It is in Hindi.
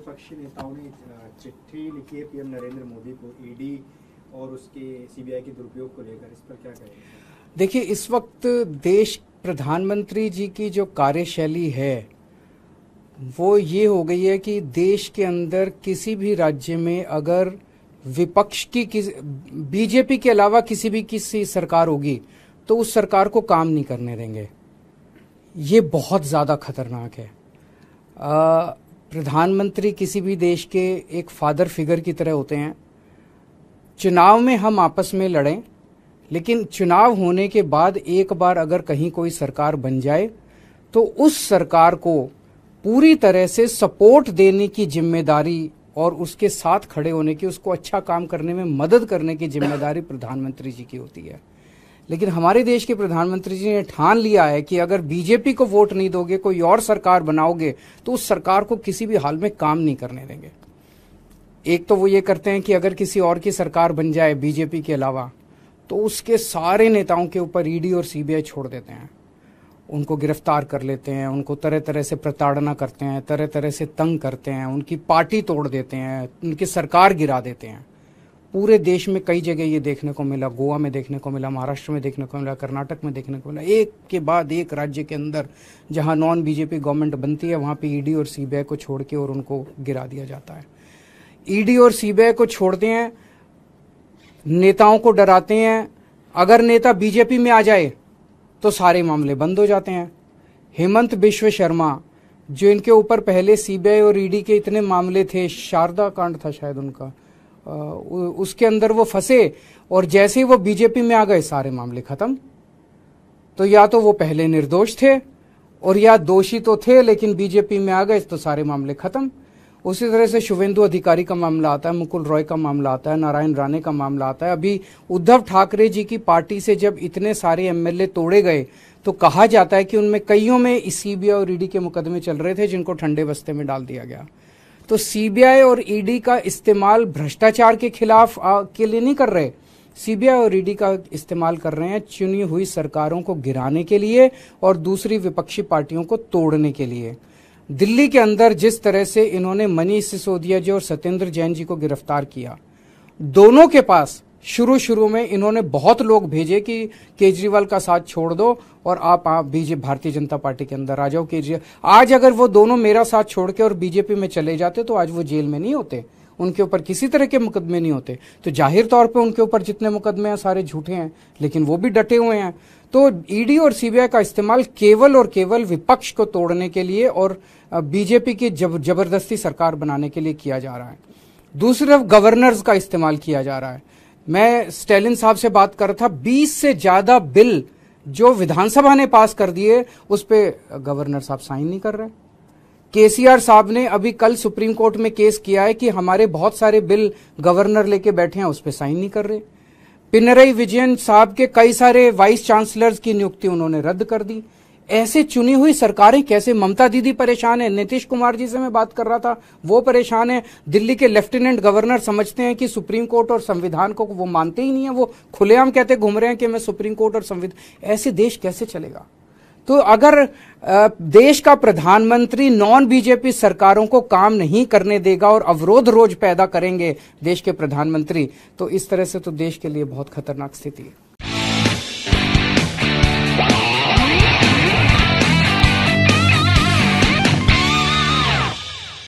विपक्षी नेताओं ने चिट्ठी लिखी है पीएम नरेंद्र मोदी को ईडी और उसके सीबीआई के दुरुपयोग को लेकर इस पर क्या कहेंगे देखिए इस वक्त देश प्रधानमंत्री जी की जो कार्यशैली है वो ये हो गई है कि देश के अंदर किसी भी राज्य में अगर विपक्ष की बीजेपी के अलावा किसी भी किसी सरकार होगी तो उस सरकार को काम नहीं करने देंगे ये बहुत ज़्यादा खतरनाक है आ, प्रधानमंत्री किसी भी देश के एक फादर फिगर की तरह होते हैं चुनाव में हम आपस में लड़ें लेकिन चुनाव होने के बाद एक बार अगर कहीं कोई सरकार बन जाए तो उस सरकार को पूरी तरह से सपोर्ट देने की जिम्मेदारी और उसके साथ खड़े होने की उसको अच्छा काम करने में मदद करने की जिम्मेदारी प्रधानमंत्री जी की होती है लेकिन हमारे देश के प्रधानमंत्री जी ने ठान लिया है कि अगर बीजेपी को वोट नहीं दोगे कोई और सरकार बनाओगे तो उस सरकार को किसी भी हाल में काम नहीं करने देंगे एक तो वो ये करते हैं कि अगर किसी और की सरकार बन जाए बीजेपी के अलावा तो उसके सारे नेताओं के ऊपर ईडी e और सीबीआई छोड़ देते हैं उनको गिरफ्तार कर लेते हैं उनको तरह तरह से प्रताड़ना करते हैं तरह तरह से तंग करते हैं उनकी पार्टी तोड़ देते हैं उनकी सरकार गिरा देते हैं पूरे देश में कई जगह ये देखने को मिला गोवा में देखने को मिला महाराष्ट्र में देखने को मिला कर्नाटक में देखने को मिला एक के बाद एक राज्य के अंदर जहां नॉन बीजेपी गवर्नमेंट बनती है वहां पे ईडी और सीबीआई को छोड़ के और उनको गिरा दिया जाता है ईडी और सीबीआई को छोड़ते हैं नेताओं को डराते हैं अगर नेता बीजेपी में आ जाए तो सारे मामले बंद हो जाते हैं हेमंत विश्व शर्मा जो इनके ऊपर पहले सीबीआई और ईडी के इतने मामले थे शारदा कांड था शायद उनका उसके अंदर वो फंसे और जैसे ही वो बीजेपी में आ गए सारे मामले खत्म तो या तो वो पहले निर्दोष थे और या दोषी तो थे लेकिन बीजेपी में आ गए तो सारे मामले खत्म उसी तरह से शुभेंदु अधिकारी का मामला आता है मुकुल रॉय का मामला आता है नारायण राणे का मामला आता है अभी उद्धव ठाकरे जी की पार्टी से जब इतने सारे एमएलए तोड़े गए तो कहा जाता है कि उनमें कईयों में सीबीआई e और ईडी e के मुकदमे चल रहे थे जिनको ठंडे बस्ते में डाल दिया गया तो सीबीआई और ईडी e का इस्तेमाल भ्रष्टाचार के खिलाफ आ, के लिए नहीं कर रहे सीबीआई और ईडी e का इस्तेमाल कर रहे हैं चुनी हुई सरकारों को गिराने के लिए और दूसरी विपक्षी पार्टियों को तोड़ने के लिए दिल्ली के अंदर जिस तरह से इन्होंने मनीष सिसोदिया जी और सत्येंद्र जैन जी को गिरफ्तार किया दोनों के पास शुरू शुरू में इन्होंने बहुत लोग भेजे कि केजरीवाल का साथ छोड़ दो और आप आप बीजे भारतीय जनता पार्टी के अंदर आ जाओ केजरीवाल आज अगर वो दोनों मेरा साथ छोड़ के और बीजेपी में चले जाते तो आज वो जेल में नहीं होते उनके ऊपर किसी तरह के मुकदमे नहीं होते तो जाहिर तौर पे उनके ऊपर जितने मुकदमे हैं सारे झूठे हैं लेकिन वो भी डटे हुए हैं तो ईडी और सीबीआई का इस्तेमाल केवल और केवल विपक्ष को तोड़ने के लिए और बीजेपी की जब जबरदस्ती सरकार बनाने के लिए किया जा रहा है दूसरी तरफ गवर्नर्स का इस्तेमाल किया जा रहा है मैं स्टेलिन साहब से बात कर रहा था बीस से ज्यादा बिल जो विधानसभा ने पास कर दिए उस पर गवर्नर साहब साइन नहीं कर रहे केसीआर साहब ने अभी कल सुप्रीम कोर्ट में केस किया है कि हमारे बहुत सारे बिल गवर्नर लेके बैठे हैं उस पर साइन नहीं कर रहे पिनरई विजयन साहब के कई सारे वाइस चांसलर्स की नियुक्ति उन्होंने रद्द कर दी ऐसे चुनी हुई सरकारें कैसे ममता दीदी परेशान है नीतीश कुमार जी से मैं बात कर रहा था वो परेशान है दिल्ली के लेफ्टिनेंट गवर्नर समझते हैं कि सुप्रीम कोर्ट और संविधान को वो मानते ही नहीं है वो खुलेआम कहते घूम रहे हैं कि मैं सुप्रीम कोर्ट और संविधान ऐसे देश कैसे चलेगा तो अगर देश का प्रधानमंत्री नॉन बीजेपी सरकारों को काम नहीं करने देगा और अवरोध रोज पैदा करेंगे देश के प्रधानमंत्री तो इस तरह से तो देश के लिए बहुत खतरनाक स्थिति है